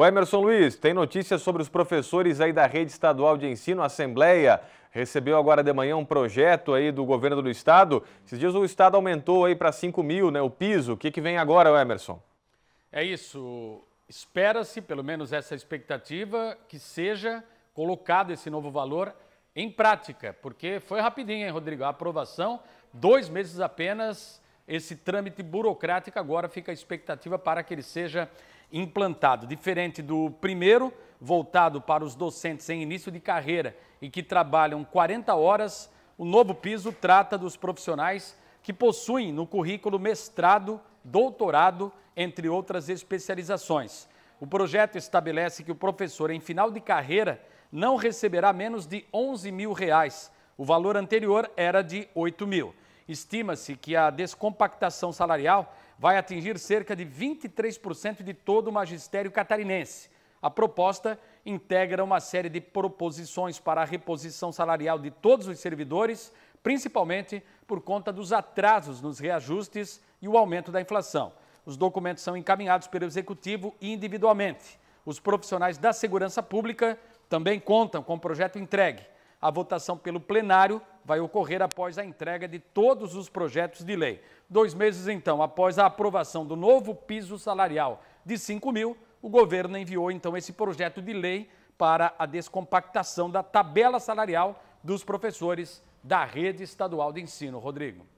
O Emerson Luiz tem notícias sobre os professores aí da rede estadual de ensino, a Assembleia recebeu agora de manhã um projeto aí do governo do estado. Esses dias o estado aumentou aí para 5 mil, né, o piso. O que, que vem agora, Emerson? É isso. Espera-se, pelo menos essa expectativa, que seja colocado esse novo valor em prática, porque foi rapidinho, hein, Rodrigo? A aprovação, dois meses apenas esse trâmite burocrático agora fica a expectativa para que ele seja implantado. Diferente do primeiro, voltado para os docentes em início de carreira e que trabalham 40 horas, o novo piso trata dos profissionais que possuem no currículo mestrado, doutorado, entre outras especializações. O projeto estabelece que o professor em final de carreira não receberá menos de 11 mil reais. O valor anterior era de 8 mil estima-se que a descompactação salarial vai atingir cerca de 23% de todo o magistério catarinense. A proposta integra uma série de proposições para a reposição salarial de todos os servidores, principalmente por conta dos atrasos nos reajustes e o aumento da inflação. Os documentos são encaminhados pelo executivo individualmente. Os profissionais da segurança pública também contam com o projeto entregue. A votação pelo plenário vai ocorrer após a entrega de todos os projetos de lei. Dois meses, então, após a aprovação do novo piso salarial de 5 mil, o governo enviou, então, esse projeto de lei para a descompactação da tabela salarial dos professores da rede estadual de ensino. Rodrigo.